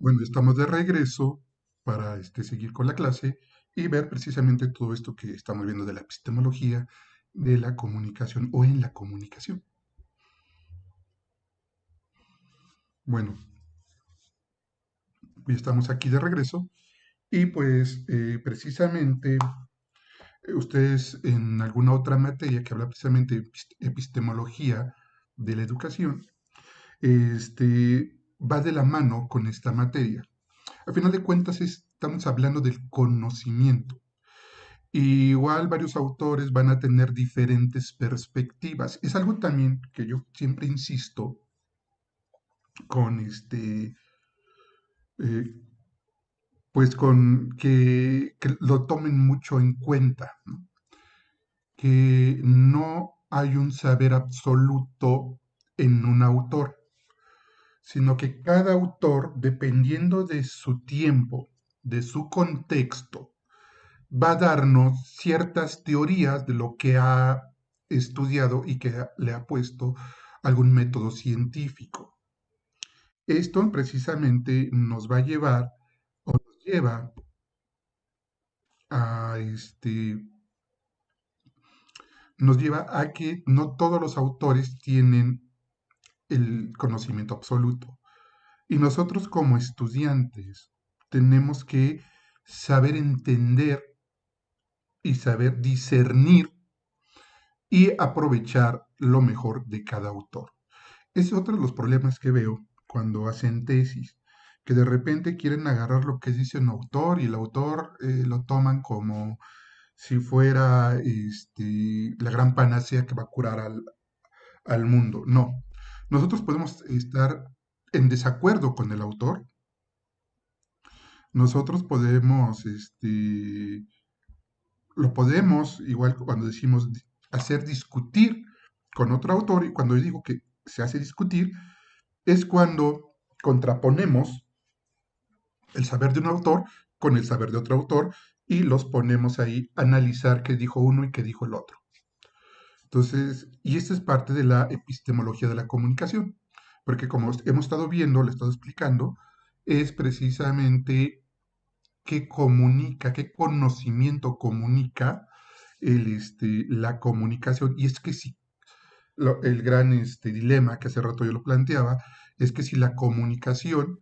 Bueno, estamos de regreso para este, seguir con la clase y ver precisamente todo esto que estamos viendo de la epistemología, de la comunicación o en la comunicación. Bueno, estamos aquí de regreso y pues eh, precisamente eh, ustedes en alguna otra materia que habla precisamente de epistemología de la educación, este, va de la mano con esta materia. Al final de cuentas estamos hablando del conocimiento. Y igual varios autores van a tener diferentes perspectivas. Es algo también que yo siempre insisto con este, eh, pues con que, lo tomen mucho en cuenta, que no hay un saber absoluto en un autor sino que cada autor, dependiendo de su tiempo, de su contexto, va a darnos ciertas teorías de lo que ha estudiado y que le ha puesto algún método científico. Esto precisamente nos va a llevar o nos lleva a este nos lleva a que no todos los autores tienen el conocimiento absoluto. Y nosotros como estudiantes tenemos que saber entender y saber discernir y aprovechar lo mejor de cada autor. Es otro de los problemas que veo cuando hacen tesis, que de repente quieren agarrar lo que dice un autor y el autor eh, lo toman como si fuera este, la gran panacea que va a curar al, al mundo. No, nosotros podemos estar en desacuerdo con el autor. Nosotros podemos, este, lo podemos, igual cuando decimos hacer discutir con otro autor, y cuando yo digo que se hace discutir, es cuando contraponemos el saber de un autor con el saber de otro autor y los ponemos ahí a analizar qué dijo uno y qué dijo el otro. Entonces, y esta es parte de la epistemología de la comunicación, porque como hemos estado viendo, le he estado explicando, es precisamente qué comunica, qué conocimiento comunica el, este, la comunicación. Y es que sí, el gran este, dilema que hace rato yo lo planteaba, es que si la comunicación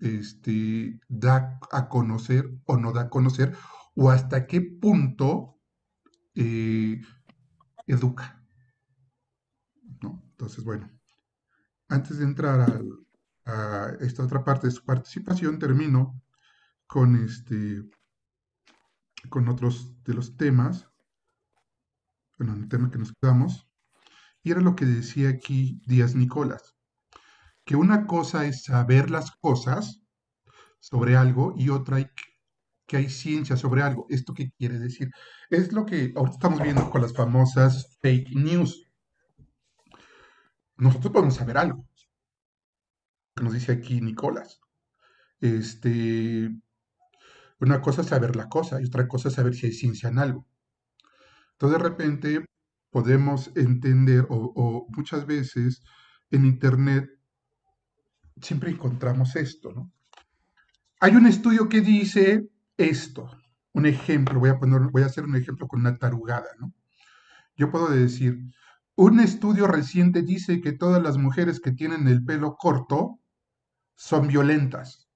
este, da a conocer o no da a conocer, o hasta qué punto eh, educa. Entonces, bueno, antes de entrar a esta otra parte de su participación, termino con, este, con otros de los temas, bueno, el tema que nos quedamos, y era lo que decía aquí Díaz Nicolás, que una cosa es saber las cosas sobre algo y otra que hay ciencia sobre algo. ¿Esto qué quiere decir? Es lo que ahorita estamos viendo con las famosas fake news. Nosotros podemos saber algo. Que nos dice aquí Nicolás. Este, una cosa es saber la cosa y otra cosa es saber si hay ciencia en algo. Entonces, de repente, podemos entender, o, o muchas veces en Internet siempre encontramos esto, ¿no? Hay un estudio que dice esto. Un ejemplo, voy a poner, voy a hacer un ejemplo con una tarugada, ¿no? Yo puedo decir, un estudio reciente dice que todas las mujeres que tienen el pelo corto son violentas.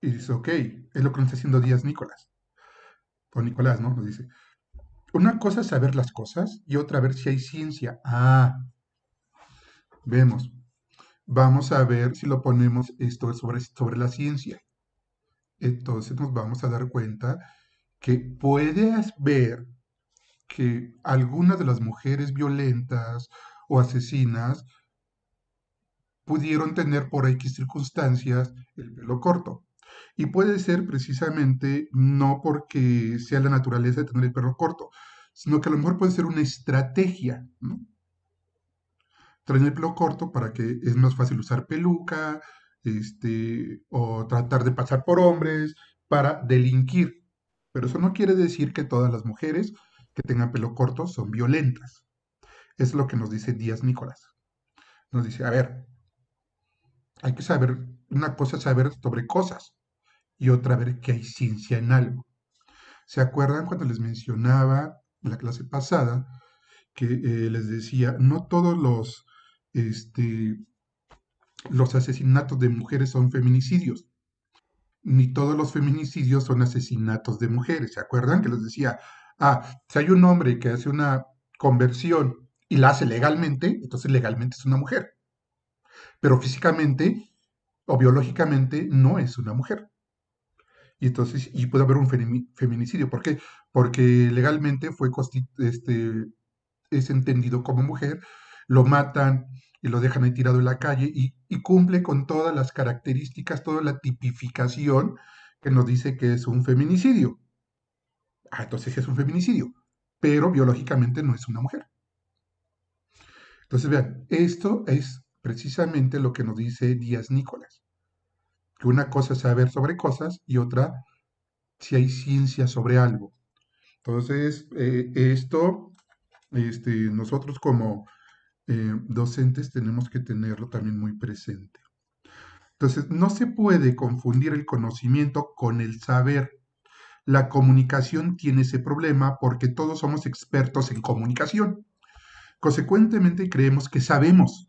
Y dice, ok, es lo que nos está haciendo Díaz Nicolás. O Nicolás, ¿no? Nos dice, una cosa es saber las cosas y otra ver si hay ciencia. Ah, vemos. Vamos a ver si lo ponemos esto sobre, sobre la ciencia entonces nos vamos a dar cuenta que puedes ver que algunas de las mujeres violentas o asesinas pudieron tener por X circunstancias el pelo corto. Y puede ser precisamente no porque sea la naturaleza de tener el pelo corto, sino que a lo mejor puede ser una estrategia, ¿no? Traen el pelo corto para que es más fácil usar peluca, este, o tratar de pasar por hombres para delinquir. Pero eso no quiere decir que todas las mujeres que tengan pelo corto son violentas. Es lo que nos dice Díaz Nicolás. Nos dice, a ver, hay que saber, una cosa es saber sobre cosas y otra ver que hay ciencia en algo. ¿Se acuerdan cuando les mencionaba en la clase pasada que eh, les decía, no todos los este, los asesinatos de mujeres son feminicidios. Ni todos los feminicidios son asesinatos de mujeres. ¿Se acuerdan que les decía, ah, si hay un hombre que hace una conversión y la hace legalmente, entonces legalmente es una mujer. Pero físicamente o biológicamente no es una mujer. Y entonces, y puede haber un feminicidio. ¿Por qué? Porque legalmente fue este, es entendido como mujer lo matan y lo dejan ahí tirado en la calle y, cumple con todas las características, toda la tipificación que nos dice que es un feminicidio. Ah, entonces es un feminicidio, pero biológicamente no es una mujer. Entonces, vean, esto es precisamente lo que nos dice Díaz Nicolás, que una cosa es saber sobre cosas y otra si hay ciencia sobre algo. Entonces, eh, esto, este, nosotros como eh, docentes tenemos que tenerlo también muy presente. Entonces, no se puede confundir el conocimiento con el saber. La comunicación tiene ese problema porque todos somos expertos en comunicación. Consecuentemente, creemos que sabemos.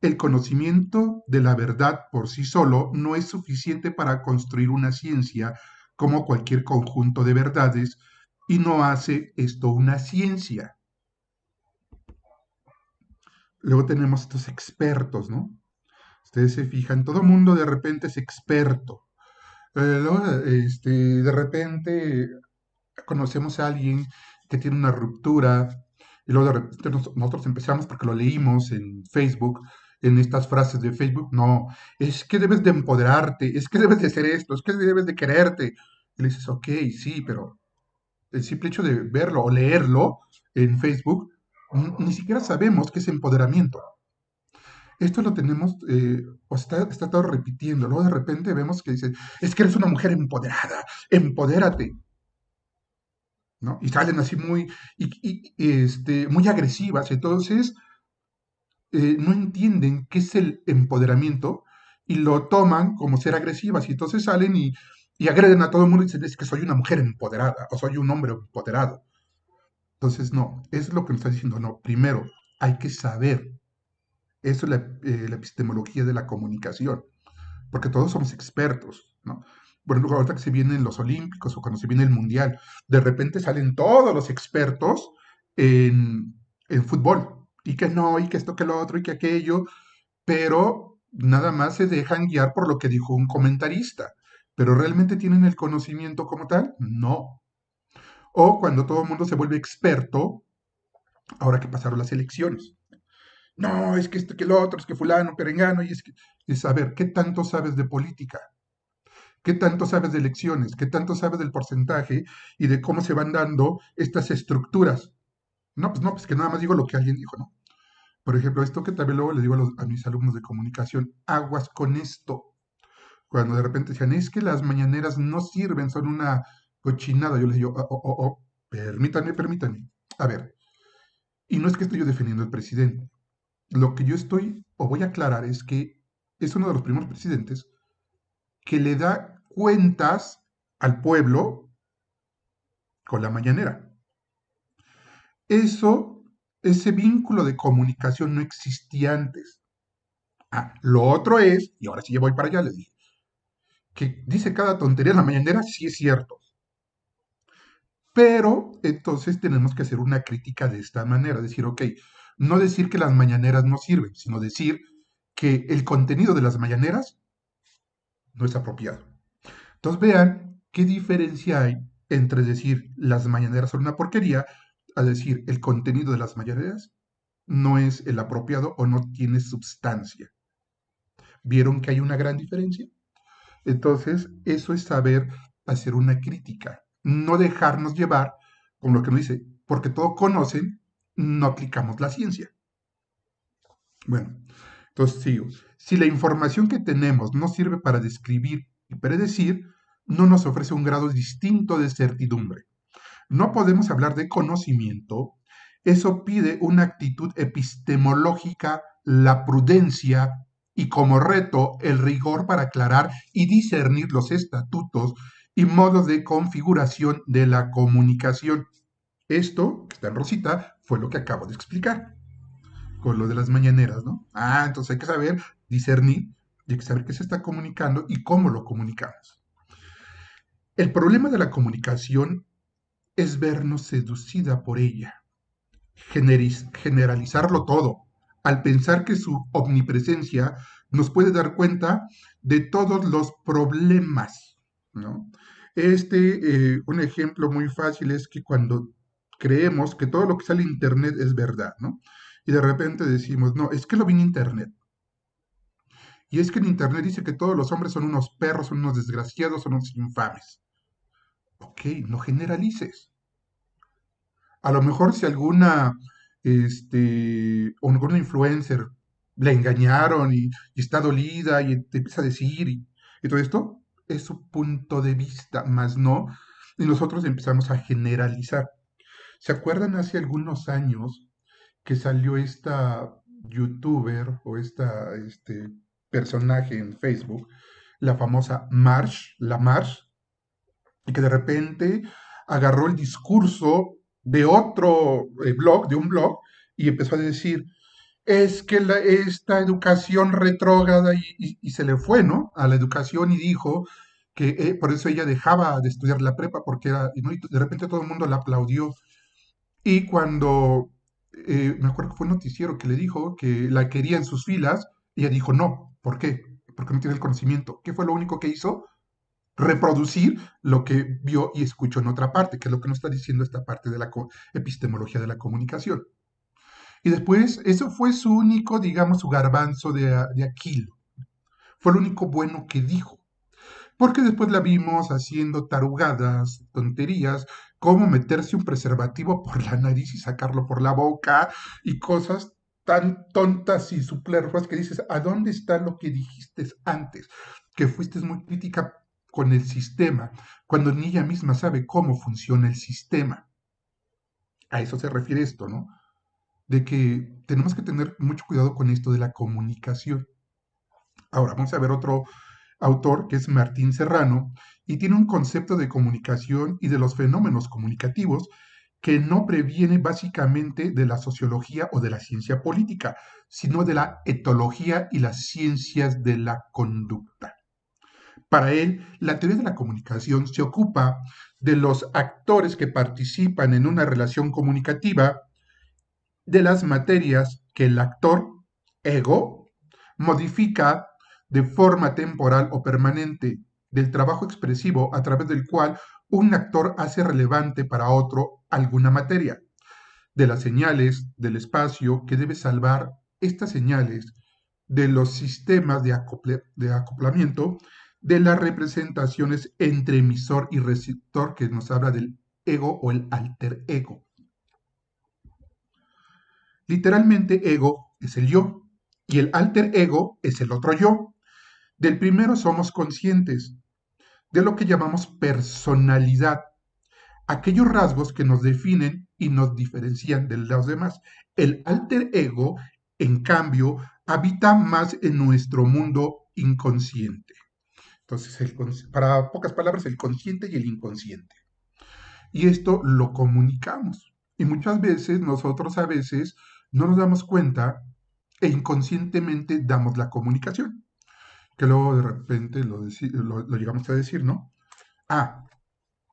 El conocimiento de la verdad por sí solo no es suficiente para construir una ciencia como cualquier conjunto de verdades y no hace esto una ciencia luego tenemos estos expertos, ¿no? Ustedes se fijan, todo mundo de repente es experto. Eh, este, de repente conocemos a alguien que tiene una ruptura y luego de repente nosotros empezamos porque lo leímos en Facebook, en estas frases de Facebook, no, es que debes de empoderarte, es que debes de hacer esto, es que debes de quererte. Y le dices, ok, sí, pero el simple hecho de verlo o leerlo en Facebook ni siquiera sabemos qué es empoderamiento. Esto lo tenemos, eh, o está, está todo repitiendo. Luego de repente vemos que dice, es que eres una mujer empoderada, empodérate. ¿No? Y salen así muy, este, muy agresivas. Entonces, eh, no entienden qué es el empoderamiento y lo toman como ser agresivas. Y entonces salen y, y agreden a todo el mundo y dicen, es que soy una mujer empoderada o soy un hombre empoderado. Entonces, no, eso es lo que nos está diciendo. No, primero, hay que saber. Eso es la, eh, epistemología de la comunicación, porque todos somos expertos, ¿no? Bueno, ejemplo, ahorita que se vienen los Olímpicos o cuando se viene el Mundial, de repente salen todos los expertos en, en fútbol, y que no, y que esto, que lo otro, y que aquello, pero nada más se dejan guiar por lo que dijo un comentarista, pero realmente tienen el conocimiento como tal, no o cuando todo el mundo se vuelve experto ahora que pasaron las elecciones. No, es que este, que el otro, es que fulano, perengano, y es que... Es saber, ¿qué tanto sabes de política? ¿Qué tanto sabes de elecciones? ¿Qué tanto sabes del porcentaje y de cómo se van dando estas estructuras? No, pues no, pues que nada más digo lo que alguien dijo, ¿no? Por ejemplo, esto que también luego le digo a, mis alumnos de comunicación, aguas con esto. Cuando de repente decían, es que las mañaneras no sirven, son una chinada, Yo les digo, oh, oh, oh, oh permítanme, permítanme. A ver, y no es que estoy yo defendiendo al presidente. Lo que yo estoy o voy a aclarar es que es uno de los primeros presidentes que le da cuentas al pueblo con la mañanera. Eso, ese vínculo de comunicación no existía antes. Ah, lo otro es, y ahora sí yo voy para allá, le dije, que dice cada tontería en la mañanera, sí es cierto. Pero entonces tenemos que hacer una crítica de esta manera, decir, ok, no decir que las mañaneras no sirven, sino decir que el contenido de las mañaneras no es apropiado. Entonces vean qué diferencia hay entre decir las mañaneras son una porquería a decir el contenido de las mañaneras no es el apropiado o no tiene sustancia. ¿Vieron que hay una gran diferencia? Entonces, eso es saber hacer una crítica no dejarnos llevar con lo que nos dice, porque todo conocen, no aplicamos la ciencia. Bueno, entonces Si la información que tenemos no sirve para describir y predecir, no nos ofrece un grado distinto de certidumbre. No podemos hablar de conocimiento. Eso pide una actitud epistemológica, la prudencia y como reto el rigor para aclarar y discernir los estatutos y modo de configuración de la comunicación. Esto, que está en Rosita, fue lo que acabo de explicar con lo de las mañaneras, ¿no? Ah, entonces hay que saber discernir y hay que saber qué se está comunicando y cómo lo comunicamos. El problema de la comunicación es vernos seducida por ella, generalizarlo todo, al pensar que su omnipresencia nos puede dar cuenta de todos los problemas, ¿no? Este, eh, un ejemplo muy fácil es que cuando creemos que todo lo que sale en Internet es verdad, ¿no? Y de repente decimos, no, es que lo vi en Internet. Y es que en Internet dice que todos los hombres son unos perros, son unos desgraciados, son unos infames. Ok, no generalices. A lo mejor si alguna, este, alguna influencer la engañaron y, está dolida y te empieza a decir y todo esto, es su punto de vista, más no, y nosotros empezamos a generalizar. ¿Se acuerdan hace algunos años que salió esta youtuber o esta este personaje en Facebook, la famosa Marsh, la Marsh, y que de repente agarró el discurso de otro eh, blog, de un blog, y empezó a decir, es que esta educación retrógrada y, se le fue, ¿no? A la educación y dijo que eh, por eso ella dejaba de estudiar la prepa porque era, de repente todo el mundo la aplaudió. Y cuando, eh, me acuerdo que fue un noticiero que le dijo que la quería en sus filas, ella dijo no, ¿por qué? Porque no tiene el conocimiento. ¿Qué fue lo único que hizo? reproducir lo que vio y escuchó en otra parte, que es lo que nos está diciendo esta parte de la epistemología de la comunicación. Y después, eso fue su único, digamos, su garbanzo de, Aquilo. Fue lo único bueno que dijo. Porque después la vimos haciendo tarugadas, tonterías, como meterse un preservativo por la nariz y sacarlo por la boca y cosas tan tontas y suplerfas que dices, ¿a dónde está lo que dijiste antes? Que fuiste muy crítica con el sistema, cuando ni ella misma sabe cómo funciona el sistema. A eso se refiere esto, ¿no? de que tenemos que tener mucho cuidado con esto de la comunicación. Ahora, vamos a ver otro autor que es Martín Serrano y tiene un concepto de comunicación y de los fenómenos comunicativos que no previene básicamente de la sociología o de la ciencia política, sino de la etología y las ciencias de la conducta. Para él, la teoría de la comunicación se ocupa de los actores que participan en una relación comunicativa de las materias que el actor, ego, modifica de forma temporal o permanente del trabajo expresivo a través del cual un actor hace relevante para otro alguna materia, de las señales del espacio que debe salvar estas señales de los sistemas de, de acoplamiento de las representaciones entre emisor y receptor que nos habla del ego o el alter ego. Literalmente, ego es el yo y el alter ego es el otro yo. Del primero somos conscientes de lo que llamamos personalidad, aquellos rasgos que nos definen y nos diferencian de los demás. El alter ego, en cambio, habita más en nuestro mundo inconsciente. Entonces, para pocas palabras, el consciente y el inconsciente. Y esto lo comunicamos. Y muchas veces nosotros a veces no nos damos cuenta e inconscientemente damos la comunicación. Que luego de repente lo, llegamos a decir, ¿no? Ah,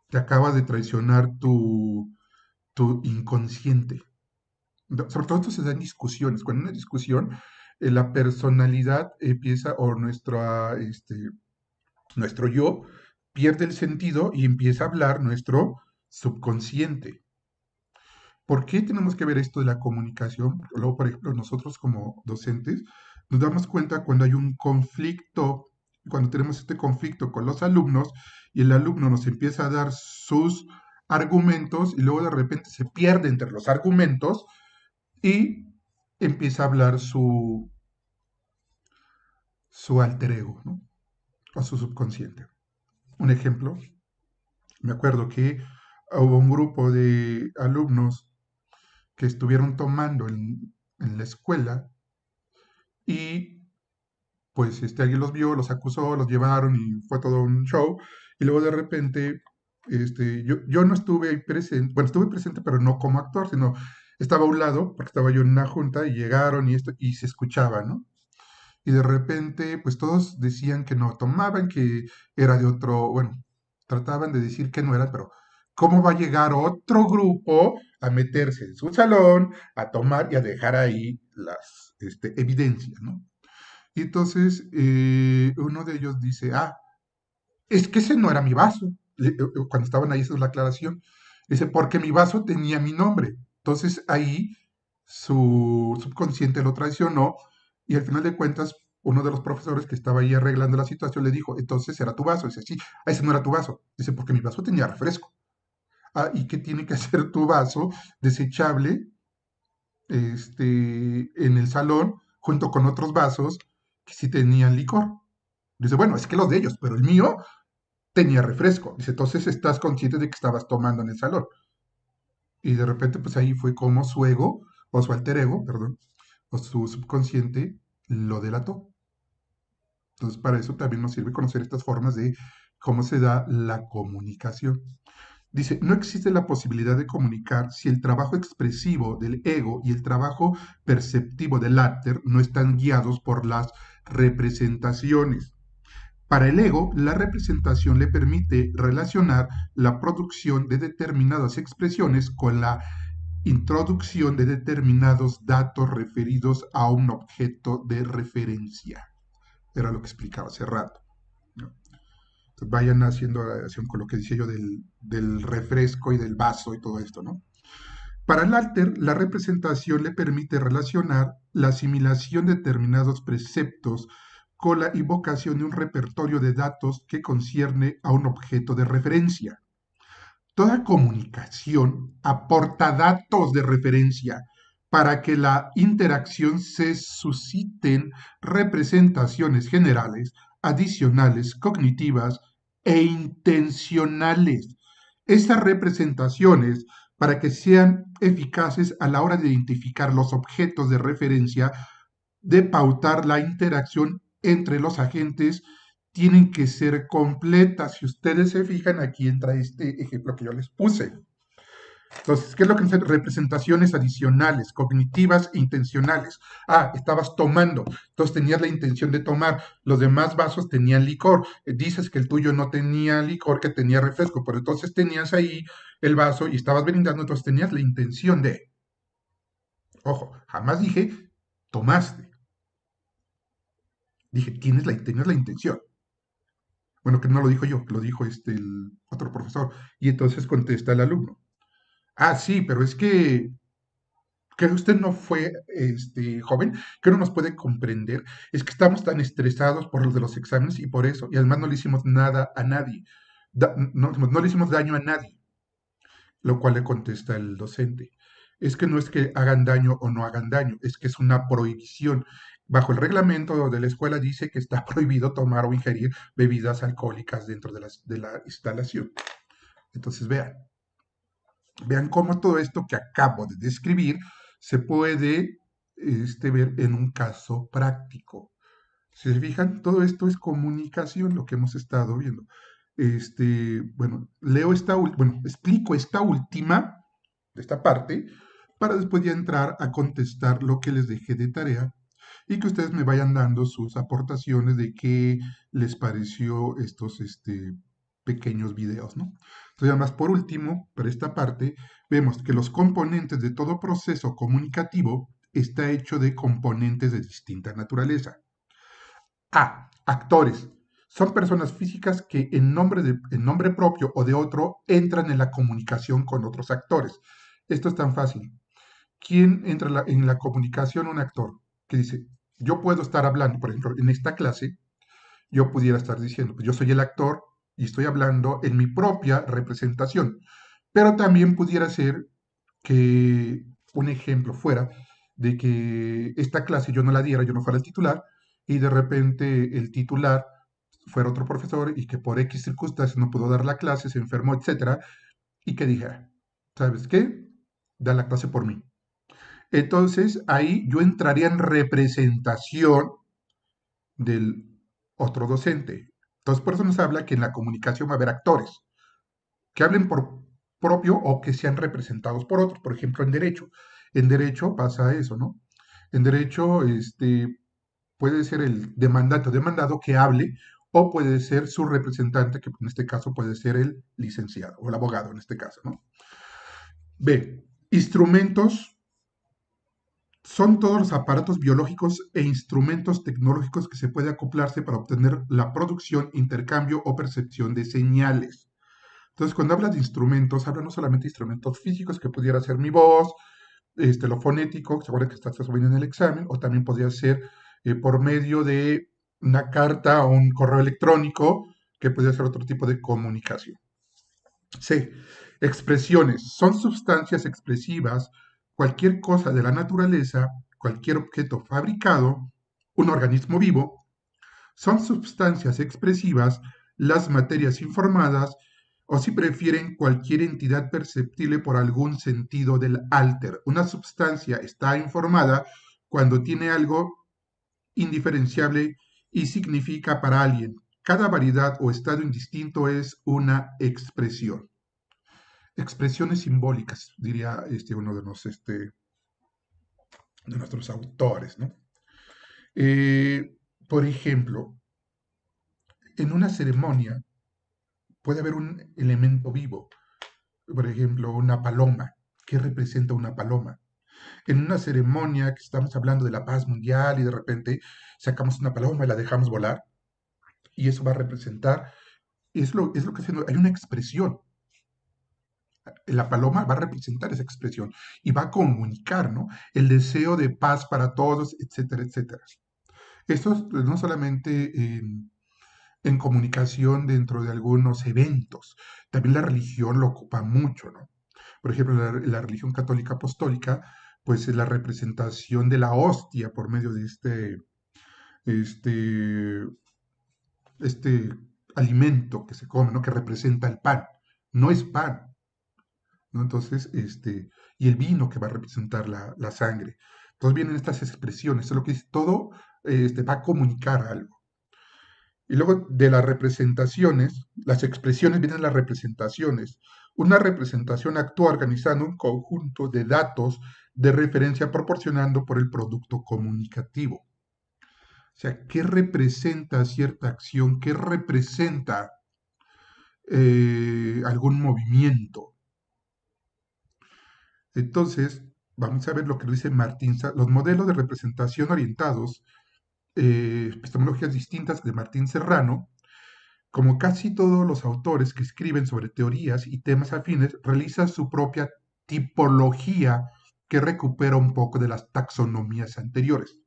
te acabas de traicionar tu, tu inconsciente. Sobre todo esto se da en discusiones. Cuando una discusión, eh, la personalidad empieza, o nuestro este, nuestro yo, pierde el sentido y empieza a hablar nuestro subconsciente. ¿Por qué tenemos que ver esto de la comunicación? Luego, por ejemplo, nosotros como docentes nos damos cuenta cuando hay un conflicto, cuando tenemos este conflicto con los alumnos y el alumno nos empieza a dar sus argumentos y luego de repente se pierde entre los argumentos y empieza a hablar su, su alter ego o su subconsciente. Un ejemplo, me acuerdo que hubo un grupo de alumnos que estuvieron tomando en, la escuela y pues este, alguien los vio, los acusó, los llevaron y fue todo un show. Y luego de repente, este, yo, yo no estuve ahí presente, bueno, estuve presente, pero no como actor, sino estaba a un lado, porque estaba yo en una junta y llegaron y esto, y se escuchaba, ¿no? Y de repente, pues todos decían que no tomaban, que era de otro, bueno, trataban de decir que no era, pero ¿cómo va a llegar otro grupo a meterse en su salón, a tomar y a dejar ahí las este, evidencias, ¿no? Y entonces eh, uno de ellos dice, ah, es que ese no era mi vaso. Eh, eh, cuando estaban ahí, esa es la aclaración. Dice, porque mi vaso tenía mi nombre. Entonces ahí su subconsciente lo traicionó y al final de cuentas uno de los profesores que estaba ahí arreglando la situación le dijo, entonces era tu vaso. Dice, sí, ese no era tu vaso. Dice, porque mi vaso tenía refresco. Ah, y qué tiene que hacer tu vaso desechable este, en el salón junto con otros vasos que sí tenían licor. Dice, bueno, es que los de ellos, pero el mío tenía refresco. Dice, entonces estás consciente de que estabas tomando en el salón. Y de repente, pues ahí fue como su ego, o su alter ego, perdón, o su subconsciente lo delató. Entonces, para eso también nos sirve conocer estas formas de cómo se da la comunicación. Dice, no existe la posibilidad de comunicar si el trabajo expresivo del ego y el trabajo perceptivo del alter no están guiados por las representaciones. Para el ego, la representación le permite relacionar la producción de determinadas expresiones con la introducción de determinados datos referidos a un objeto de referencia. Era lo que explicaba hace rato. Pues, vayan haciendo relación con lo que decía yo del, del refresco y del vaso y todo esto, ¿no? Para el alter, la representación le permite relacionar la asimilación de determinados preceptos con la invocación de un repertorio de datos que concierne a un objeto de referencia. Toda comunicación aporta datos de referencia para que la interacción se susciten representaciones generales adicionales cognitivas e intencionales. Estas representaciones, para que sean eficaces a la hora de identificar los objetos de referencia, de pautar la interacción entre los agentes, tienen que ser completas. Si ustedes se fijan, aquí entra este ejemplo que yo les puse. Entonces, ¿qué es lo que representaciones adicionales, cognitivas e intencionales? Ah, estabas tomando, entonces tenías la intención de tomar. Los demás vasos tenían licor. Eh, dices que el tuyo no tenía licor, que tenía refresco, pero entonces tenías ahí el vaso y estabas brindando, entonces tenías la intención de. Ojo, jamás dije tomaste. Dije, tienes la, tenías la intención. Bueno, que no lo dijo yo, lo dijo este el otro profesor. Y entonces contesta el alumno. Ah, sí, pero es que, que usted no fue este, joven, que no nos puede comprender. Es que estamos tan estresados por los de los exámenes y por eso. Y además no le hicimos nada a nadie. no, le hicimos daño a nadie. Lo cual le contesta el docente. Es que no es que hagan daño o no hagan daño, es que es una prohibición. Bajo el reglamento de la escuela dice que está prohibido tomar o ingerir bebidas alcohólicas dentro de la instalación. Entonces, vean. Vean cómo todo esto que acabo de describir se puede este, ver en un caso práctico. Si se fijan, todo esto es comunicación, lo que hemos estado viendo. Este, bueno, leo esta, bueno, explico esta última, esta parte, para después ya entrar a contestar lo que les dejé de tarea y que ustedes me vayan dando sus aportaciones de qué les pareció estos este, pequeños videos, ¿no? Entonces, además, por último, para esta parte, vemos que los componentes de todo proceso comunicativo está hecho de componentes de distinta naturaleza. A. Actores. Son personas físicas que en nombre, de, nombre propio o de otro entran en la comunicación con otros actores. Esto es tan fácil. ¿Quién entra en la, comunicación? Un actor que dice, yo puedo estar hablando, por ejemplo, en esta clase, yo pudiera estar diciendo, pues yo soy el actor y estoy hablando en mi propia representación, pero también pudiera ser que un ejemplo fuera de que esta clase yo no la diera, yo no fuera el titular, y de repente el titular fuera otro profesor y que por X circunstancias no pudo dar la clase, se enfermó, etcétera, y que dijera, ¿sabes qué? Da la clase por mí. Entonces ahí yo entraría en representación del otro docente entonces, por eso nos habla que en la comunicación va a haber actores que hablen por propio o que sean representados por otros. Por ejemplo, en derecho. En derecho pasa eso, ¿no? En derecho este, puede ser el demandante o demandado que hable o puede ser su representante, que en este caso puede ser el licenciado o el abogado en este caso, ¿no? B. Instrumentos son todos los aparatos biológicos e instrumentos tecnológicos que se puede acoplarse para obtener la producción, intercambio o percepción de señales. Entonces, cuando hablas de instrumentos, habla no solamente de instrumentos físicos, que pudiera ser mi voz, este, lo fonético, se acuerdan que está subiendo en el examen, o también podría ser eh, por medio de una carta o un correo electrónico, que podría ser otro tipo de comunicación. C. Expresiones. Son sustancias expresivas cualquier cosa de la naturaleza, cualquier objeto fabricado, un organismo vivo, son sustancias expresivas las materias informadas o si prefieren cualquier entidad perceptible por algún sentido del alter. Una sustancia está informada cuando tiene algo indiferenciable y significa para alguien. Cada variedad o estado indistinto es una expresión expresiones simbólicas, diría este, uno de, este, de nuestros autores. Eh, por ejemplo, en una ceremonia puede haber un elemento vivo, por ejemplo, una paloma. ¿Qué representa una paloma? En una ceremonia que estamos hablando de la paz mundial y de repente sacamos una paloma y la dejamos volar, y eso va a representar, es lo, es lo que hay una expresión la paloma va a representar esa expresión y va a comunicar, El deseo de paz para todos, etcétera, etcétera. Esto pues, no solamente en comunicación dentro de algunos eventos, también la religión lo ocupa mucho, ¿no? Por ejemplo, la, religión católica apostólica, pues es la representación de la hostia por medio de este, este, este alimento que se come, ¿no? Que representa el pan. No es pan, entonces, este, y el vino que va a representar la, sangre. Entonces vienen estas expresiones, es lo que es, todo este, va a comunicar algo. Y luego de las representaciones, las expresiones vienen las representaciones. Una representación actúa organizando un conjunto de datos de referencia proporcionando por el producto comunicativo. O sea, ¿qué representa cierta acción? ¿Qué representa eh, algún movimiento? Entonces, vamos a ver lo que dice Martín. Los modelos de representación orientados, eh, epistemologías distintas de Martín Serrano, como casi todos los autores que escriben sobre teorías y temas afines, realiza su propia tipología que recupera un poco de las taxonomías anteriores.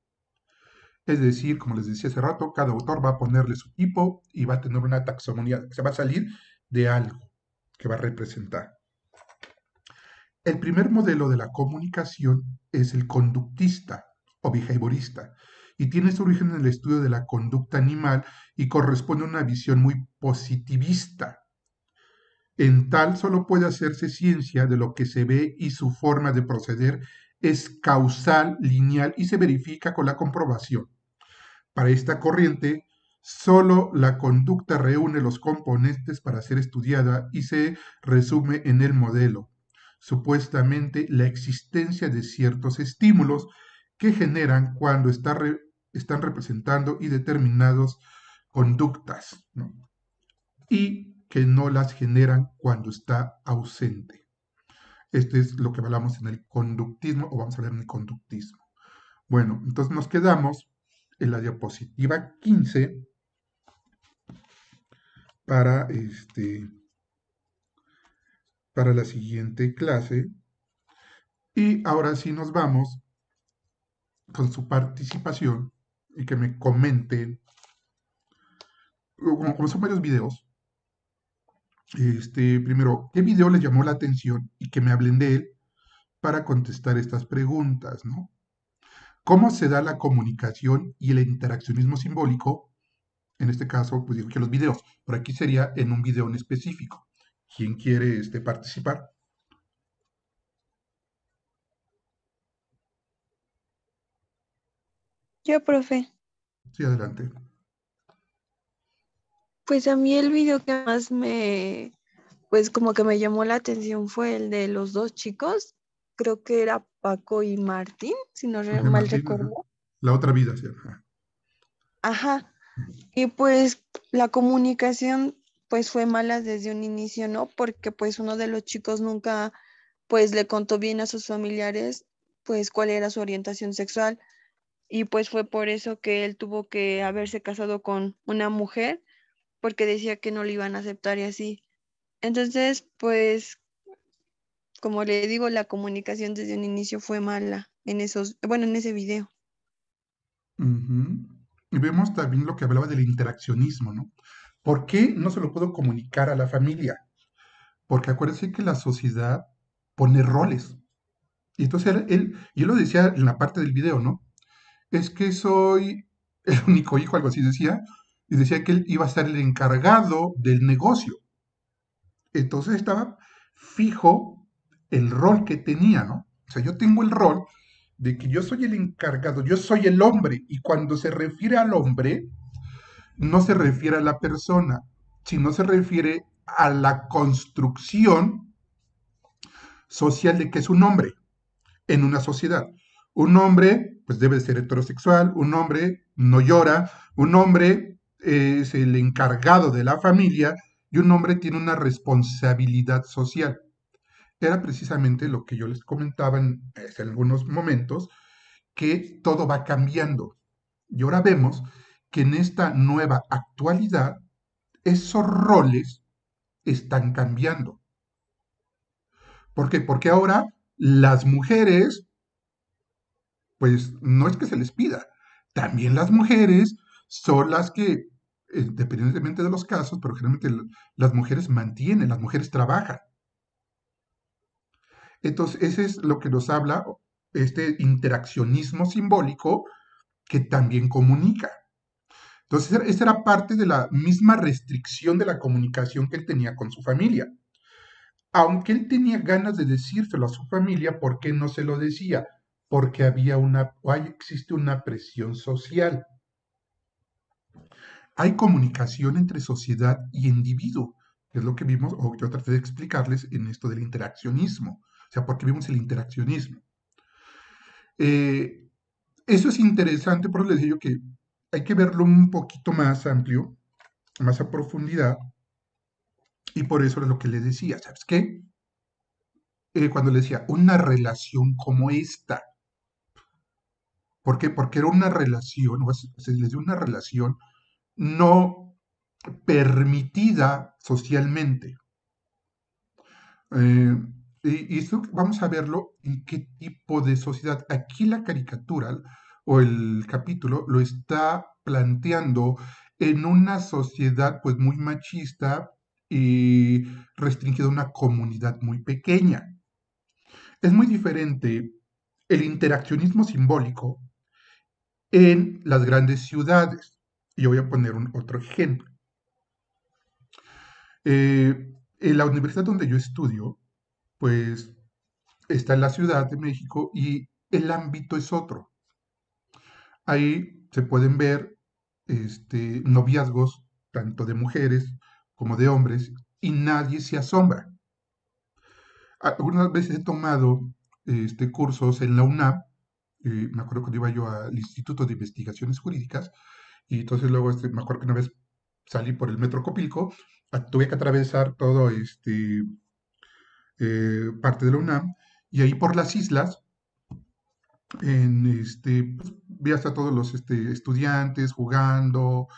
Es decir, como les decía hace rato, cada autor va a ponerle su tipo y va a tener una taxonomía se va a salir de algo que va a representar. El primer modelo de la comunicación es el conductista o behaviorista y tiene su origen en el estudio de la conducta animal y corresponde a una visión muy positivista. En tal solo puede hacerse ciencia de lo que se ve y su forma de proceder es causal, lineal y se verifica con la comprobación. Para esta corriente, Solo la conducta reúne los componentes para ser estudiada y se resume en el modelo, supuestamente la existencia de ciertos estímulos que generan cuando está están representando y determinados conductas y que no las generan cuando está ausente. Esto es lo que hablamos en el conductismo o vamos a hablar en el conductismo. Bueno, entonces nos quedamos en la diapositiva 15 para este, para la siguiente clase. Y ahora sí nos vamos con su participación y que me comenten. Como, son varios videos, este, primero, ¿qué video les llamó la atención y que me hablen de él para contestar estas preguntas, ¿Cómo se da la comunicación y el interaccionismo simbólico? En este caso, pues digo que los videos, por aquí sería en un video en específico. ¿Quién quiere este, participar? Yo, profe. Sí, adelante. Pues a mí el video que más me, pues como que me llamó la atención fue el de los dos chicos. Creo que era Paco y Martín, si no mal recuerdo. La otra vida, sí. Ajá. ajá. Y pues la comunicación pues fue mala desde un inicio, ¿no? Porque pues uno de los chicos nunca pues le contó bien a sus familiares pues cuál era su orientación sexual y pues fue por eso que él tuvo que haberse casado con una mujer porque decía que no le iban a aceptar y así. Entonces, pues como le digo, la comunicación desde un inicio fue mala en esos, bueno, en ese video. Y vemos también lo que hablaba del interaccionismo, ¿no? ¿Por qué no se lo puedo comunicar a la familia? Porque acuérdense que la sociedad pone roles. Y entonces él, yo lo decía en la parte del video, ¿no? Es que soy el único hijo, algo así decía, y decía que él iba a ser el encargado del negocio. Entonces estaba fijo el rol que tenía, ¿no? O sea, yo tengo el rol de que yo soy el encargado, yo soy el hombre, y cuando se refiere al hombre, no se refiere a la persona, sino se refiere a la construcción social de que es un hombre en una sociedad. Un hombre, pues debe ser heterosexual, un hombre no llora, un hombre es el encargado de la familia y un hombre tiene una responsabilidad social. Era precisamente lo que yo les comentaba en, en algunos momentos, que todo va cambiando. Y ahora vemos que en esta nueva actualidad esos roles están cambiando. ¿Por qué? Porque ahora las mujeres, pues no es que se les pida, también las mujeres son las que, eh, independientemente de los casos, pero generalmente las mujeres mantienen, las mujeres trabajan. Entonces, ese es lo que nos habla este interaccionismo simbólico que también comunica. Entonces, esa era parte de la misma restricción de la comunicación que él tenía con su familia. Aunque él tenía ganas de decírselo a su familia, ¿por qué no se lo decía? Porque había una, existe una presión social. Hay comunicación entre sociedad y individuo, es lo que vimos, o yo traté de explicarles en esto del interaccionismo. O sea, ¿por qué vimos el interaccionismo. Eh, eso es interesante, por eso les digo que hay que verlo un poquito más amplio, más a profundidad, y por eso es lo que le decía, ¿sabes qué? Eh, cuando le decía, una relación como esta, ¿por qué? Porque era una relación, o se les dio una relación no permitida socialmente. Eh, y, y esto vamos a verlo en qué tipo de sociedad. Aquí la caricatura, o el capítulo lo está planteando en una sociedad pues muy machista y restringida a una comunidad muy pequeña. Es muy diferente el interaccionismo simbólico en las grandes ciudades. Y voy a poner un, otro ejemplo. Eh, en la universidad donde yo estudio, pues está en la Ciudad de México y el ámbito es otro. Ahí se pueden ver este, noviazgos tanto de mujeres como de hombres y nadie se asombra. Algunas veces he tomado este, cursos en la UNAM, me acuerdo cuando iba yo al Instituto de Investigaciones Jurídicas, y entonces luego este, me acuerdo que una vez salí por el Metro Copilco, tuve que atravesar todo este eh, parte de la UNAM, y ahí por las islas en este, veías a todos los este, estudiantes jugando,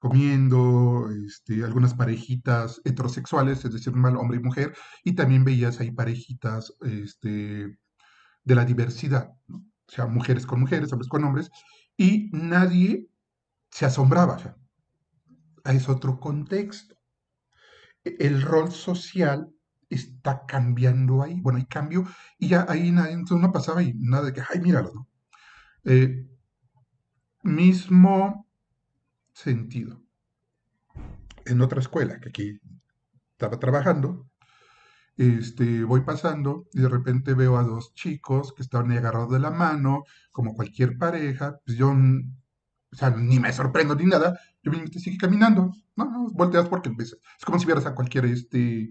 comiendo, este, algunas parejitas heterosexuales, es decir, mal hombre y mujer, y también veías ahí parejitas este, de la diversidad, o sea, mujeres con mujeres, hombres con hombres, y nadie se asombraba. a Es otro contexto. E, el rol social está cambiando ahí. Bueno, hay cambio y ya ahí nada, entonces no pasaba y nada de que, ay, míralo, ¿no? Eh, mismo sentido. En otra escuela que aquí estaba trabajando, este, voy pasando y de repente veo a dos chicos que estaban agarrados de la mano, como cualquier pareja, pues yo, o sea, ni me sorprendo ni nada, yo me sigue caminando, no, volteas porque es como si vieras a cualquier, este,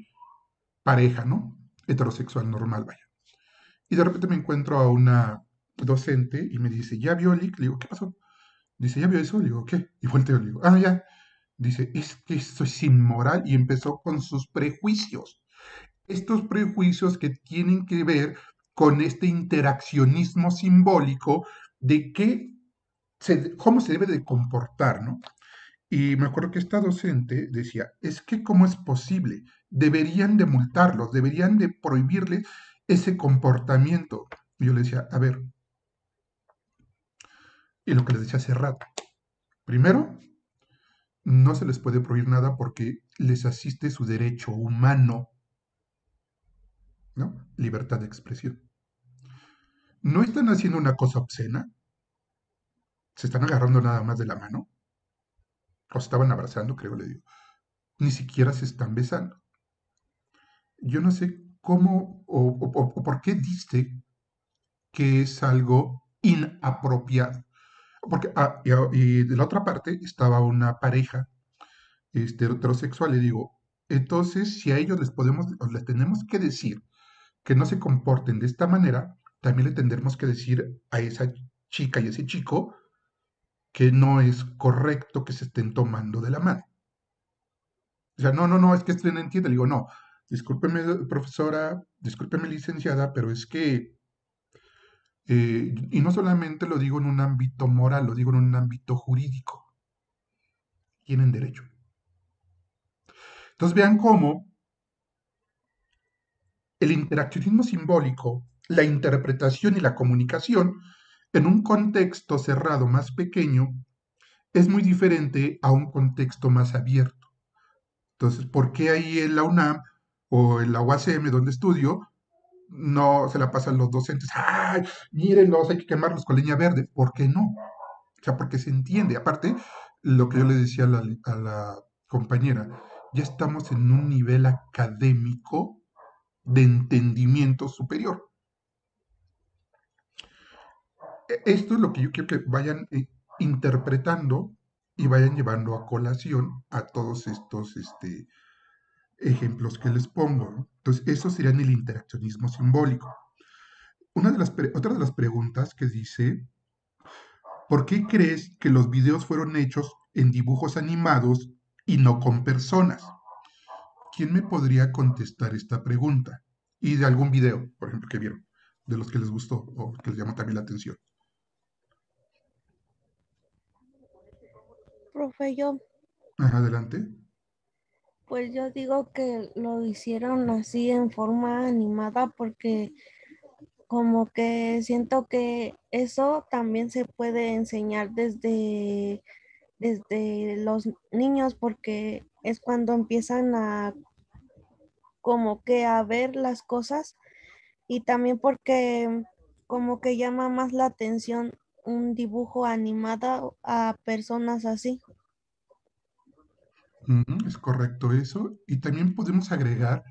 pareja, ¿no? Heterosexual normal, vaya. Y de repente me encuentro a una docente y me dice, ¿ya vio lick", Le digo, ¿qué pasó? Dice, ¿ya vio eso? Le digo, ¿qué? Y y le digo, ah, ya. Dice, es que esto es inmoral y empezó con sus prejuicios. Estos prejuicios que tienen que ver con este interaccionismo simbólico de qué cómo se debe de comportar, ¿no? Y me acuerdo que esta docente decía, es que cómo es posible deberían de multarlos, deberían de prohibirle ese comportamiento. yo le decía, a ver, y lo que les decía hace rato, primero, no se les puede prohibir nada porque les asiste su derecho humano, ¿no? Libertad de expresión. No están haciendo una cosa obscena, se están agarrando nada más de la mano, o estaban abrazando, creo, le digo, ni siquiera se están besando yo no sé cómo o, por qué diste que es algo inapropiado. Porque, ah, ah, y, de la otra parte estaba una pareja este, heterosexual, y digo, entonces si a ellos les podemos, les tenemos que decir que no se comporten de esta manera, también le tendremos que decir a esa chica y a ese chico que no es correcto que se estén tomando de la mano. O sea, no, no, no, es que estén no entiende. Le digo, no, discúlpeme profesora, discúlpeme licenciada, pero es que, eh, y no solamente lo digo en un ámbito moral, lo digo en un ámbito jurídico, tienen derecho. Entonces vean cómo el interaccionismo simbólico, la interpretación y la comunicación en un contexto cerrado más pequeño es muy diferente a un contexto más abierto. Entonces, ¿por qué ahí en la UNAM o en la UACM donde estudio, no se la pasan los docentes, ay, mírenlos, hay que quemarlos con leña verde. ¿Por qué no? O sea, porque se entiende. Aparte, lo que yo le decía a la, compañera, ya estamos en un nivel académico de entendimiento superior. E, esto es lo que yo quiero que vayan eh, interpretando y vayan llevando a colación a todos estos este, ejemplos que les pongo. Entonces, eso sería en el interaccionismo simbólico. Una de las otra de las preguntas que dice, ¿por qué crees que los videos fueron hechos en dibujos animados y no con personas? ¿Quién me podría contestar esta pregunta? Y de algún video, por ejemplo, que vieron, de los que les gustó o que les llamó también la atención. Profe, yo. adelante. Pues yo digo que lo hicieron así en forma animada porque como que siento que eso también se puede enseñar desde, desde los niños porque es cuando empiezan a como que a ver las cosas y también porque como que llama más la atención un dibujo animado a personas así es correcto eso. Y también podemos agregar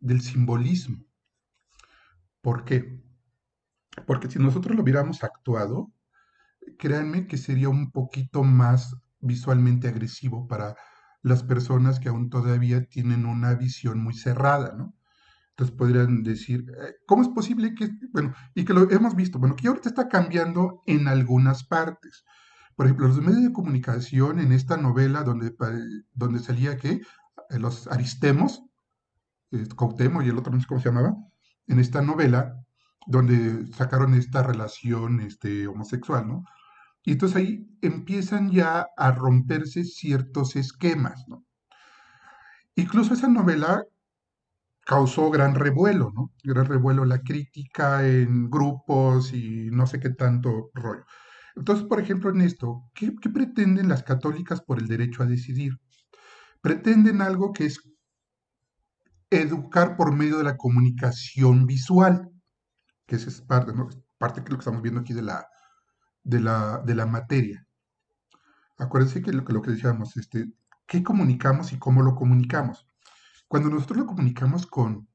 del simbolismo. ¿Por qué? Porque si nosotros lo hubiéramos actuado, créanme que sería un poquito más visualmente agresivo para las personas que aún todavía tienen una visión muy cerrada, ¿no? Entonces podrían decir, eh, ¿cómo es posible que, bueno, y que lo hemos visto, bueno, que ahorita está cambiando en algunas partes, por ejemplo, los medios de comunicación en esta novela donde, eh, donde salía que eh, los aristemos, eh, Cautemo y el otro no sé cómo se llamaba, en esta novela donde sacaron esta relación este, homosexual, ¿no? Y entonces ahí empiezan ya a romperse ciertos esquemas, ¿no? Incluso esa novela causó gran revuelo, ¿no? Gran revuelo la crítica en grupos y no sé qué tanto rollo. Entonces, por ejemplo, en esto, ¿qué, pretenden las católicas por el derecho a decidir? Pretenden algo que es educar por medio de la comunicación visual, que es parte, parte de lo que estamos viendo aquí de la, de de la materia. Acuérdense que lo, que lo que decíamos, este, ¿qué comunicamos y cómo lo comunicamos? Cuando nosotros lo comunicamos con,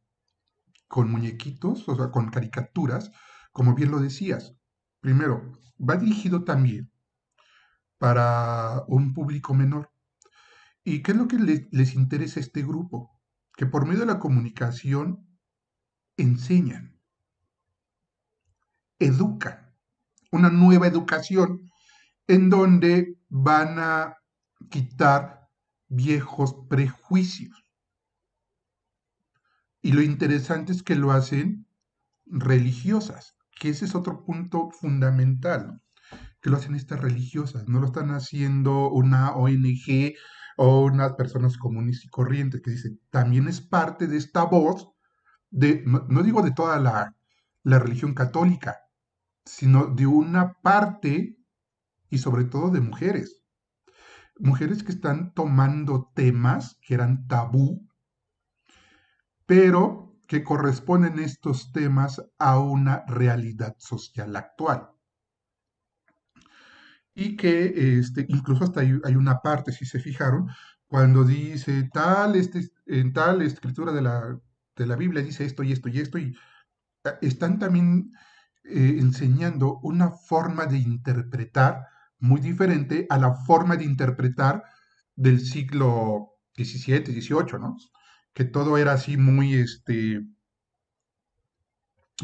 con muñequitos, o sea, con caricaturas, como bien lo decías, primero, va dirigido también para un público menor. ¿Y qué es lo que les, interesa a este grupo? Que por medio de la comunicación enseñan, educan, una nueva educación en donde van a quitar viejos prejuicios. Y lo interesante es que lo hacen religiosas, que ese es otro punto fundamental, que lo hacen estas religiosas, no lo están haciendo una ONG o unas personas comunes y corrientes, que dicen, también es parte de esta voz, de, no, digo de toda la, la religión católica, sino de una parte y sobre todo de mujeres. Mujeres que están tomando temas que eran tabú, pero que corresponden estos temas a una realidad social actual. Y que este, incluso hasta hay, una parte, si se fijaron, cuando dice tal, este, en tal escritura de la, Biblia dice esto y esto y esto, y eh, están también eh, enseñando una forma de interpretar muy diferente a la forma de interpretar del siglo XVII, XVIII, ¿no? que todo era así muy, este,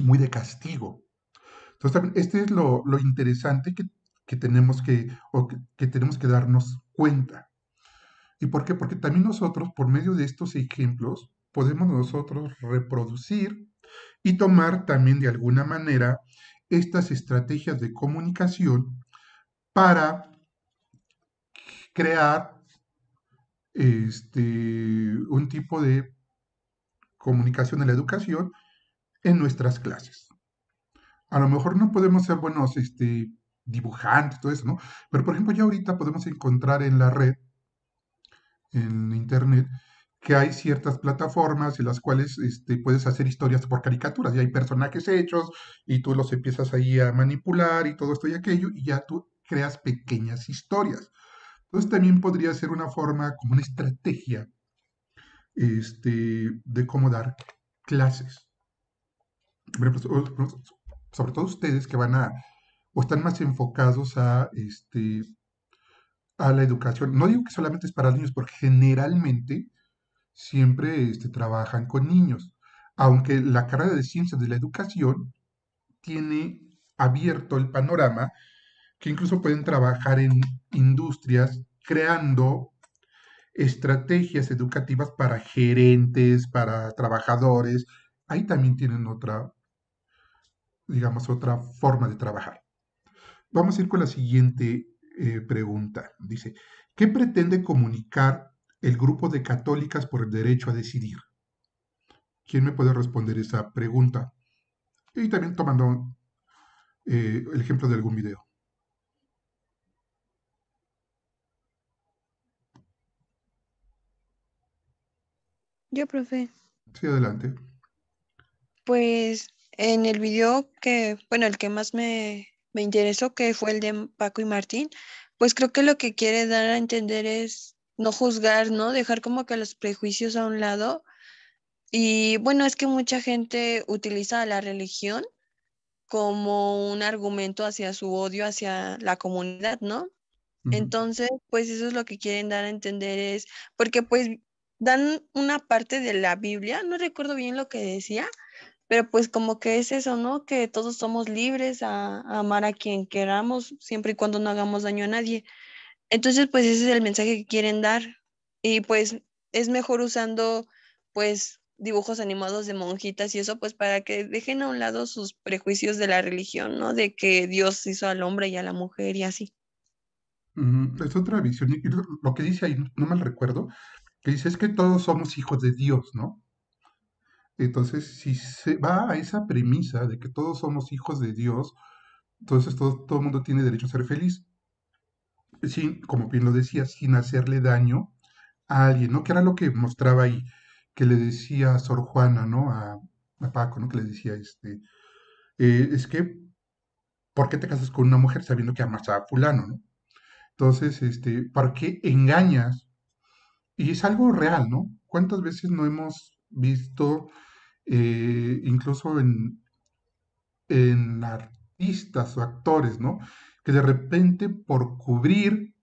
muy de castigo. Entonces, este es lo, interesante que, tenemos que, que, que, tenemos que darnos cuenta. ¿Y por qué? Porque también nosotros, por medio de estos ejemplos, podemos nosotros reproducir y tomar también de alguna manera estas estrategias de comunicación para crear este, un tipo de comunicación en la educación en nuestras clases. A lo mejor no podemos ser buenos este, dibujantes, todo eso, ¿no? Pero por ejemplo, ya ahorita podemos encontrar en la red, en internet, que hay ciertas plataformas en las cuales este, puedes hacer historias por caricaturas, y hay personajes hechos, y tú los empiezas ahí a manipular, y todo esto y aquello, y ya tú creas pequeñas historias. Entonces también podría ser una forma, como una estrategia este, de cómo dar clases. Sobre todo ustedes que van a, o están más enfocados a, este, a la educación. No digo que solamente es para niños, porque generalmente siempre este, trabajan con niños. Aunque la carrera de ciencias de la educación tiene abierto el panorama que incluso pueden trabajar en industrias creando estrategias educativas para gerentes, para trabajadores. Ahí también tienen otra, digamos, otra forma de trabajar. Vamos a ir con la siguiente eh, pregunta. Dice, ¿qué pretende comunicar el grupo de católicas por el derecho a decidir? ¿Quién me puede responder esa pregunta? Y también tomando eh, el ejemplo de algún video. Yo, profe. Sí, adelante. Pues en el video que, bueno, el que más me, me interesó, que fue el de Paco y Martín, pues creo que lo que quiere dar a entender es no juzgar, ¿no? Dejar como que los prejuicios a un lado. Y bueno, es que mucha gente utiliza la religión como un argumento hacia su odio hacia la comunidad, ¿no? Entonces, pues eso es lo que quieren dar a entender es, porque pues dan una parte de la Biblia, no recuerdo bien lo que decía, pero pues como que es eso, ¿no? Que todos somos libres a, amar a quien queramos, siempre y cuando no hagamos daño a nadie. Entonces, pues ese es el mensaje que quieren dar. Y pues es mejor usando, pues, dibujos animados de monjitas y eso, pues para que dejen a un lado sus prejuicios de la religión, ¿no? De que Dios hizo al hombre y a la mujer y así. es otra visión. Lo que dice ahí, no mal recuerdo, que dice, es que todos somos hijos de Dios, ¿no? Entonces, si se va a esa premisa de que todos somos hijos de Dios, entonces todo, todo el mundo tiene derecho a ser feliz. Sin, como bien lo decía, sin hacerle daño a alguien, ¿no? Que era lo que mostraba ahí, que le decía a Sor Juana, ¿no? A, Paco, ¿no? Que le decía, este, eh, es que, ¿por qué te casas con una mujer sabiendo que amas a fulano, ¿no? Entonces, este, ¿por qué engañas y es algo real, ¿no? ¿Cuántas veces no hemos visto, eh, incluso en, en artistas o actores, ¿no? Que de repente por cubrir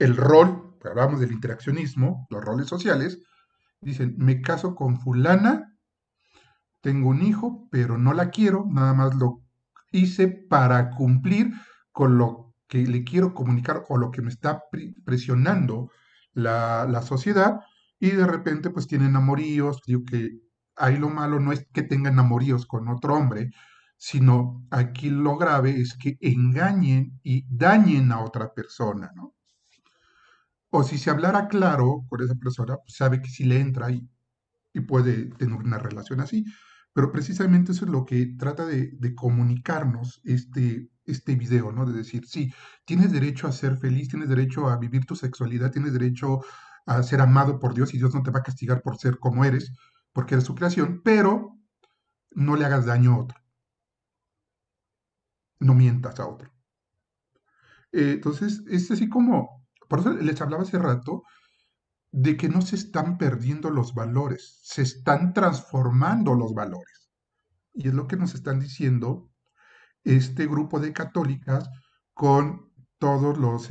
el rol, hablamos del interaccionismo, los roles sociales, dicen, me caso con fulana, tengo un hijo, pero no la quiero, nada más lo hice para cumplir con lo que le quiero comunicar o lo que me está presionando la, sociedad y de repente pues tienen amoríos, digo que ahí lo malo no es que tengan amoríos con otro hombre, sino aquí lo grave es que engañen y dañen a otra persona, ¿no? O si se hablara claro con esa persona, pues sabe que si le entra y, y puede tener una relación así. Pero precisamente eso es lo que trata de, de comunicarnos este este video, ¿no? De decir, sí, tienes derecho a ser feliz, tienes derecho a vivir tu sexualidad, tienes derecho a ser amado por Dios y Dios no te va a castigar por ser como eres, porque eres su creación, pero no le hagas daño a otro. No mientas a otro. Eh, entonces, es así como, por eso les hablaba hace rato de que no se están perdiendo los valores, se están transformando los valores. Y es lo que nos están diciendo este grupo de católicas con todos los